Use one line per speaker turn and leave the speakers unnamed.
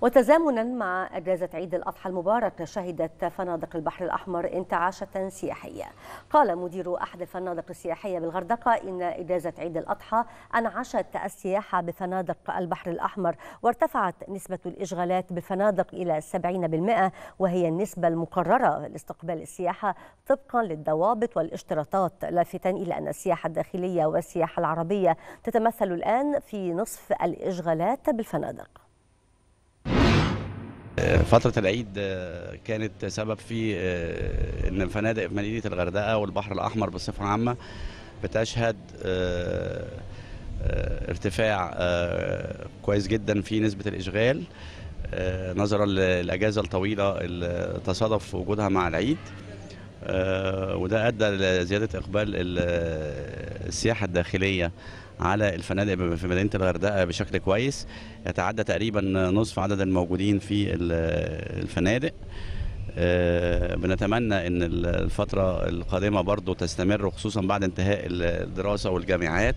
وتزامنا مع اجازه عيد الاضحى المبارك شهدت فنادق البحر الاحمر انتعاشه سياحيه. قال مدير احد الفنادق السياحيه بالغردقه ان اجازه عيد الاضحى انعشت السياحه بفنادق البحر الاحمر وارتفعت نسبه الاشغالات بالفنادق الى 70% وهي النسبه المقرره لاستقبال السياحه طبقا للضوابط والاشتراطات لافتا الى ان السياحه الداخليه والسياحه العربيه تتمثل الان في نصف الاشغالات بالفنادق
فترة العيد آه، كانت سبب في آه، ان فنادق في مدينة الغردقة والبحر الأحمر بصفة عامة بتشهد آه، ارتفاع كويس جدا في نسبة الإشغال نظرا للأجازة الطويلة اللي تصادف وجودها مع العيد وده أدى لزيادة إقبال السياحه الداخليه على الفنادق في مدينه الغردقه بشكل كويس يتعدى تقريبا نصف عدد الموجودين في الفنادق آه، بنتمنى ان الفتره القادمه برضو تستمر خصوصا بعد انتهاء الدراسه والجامعات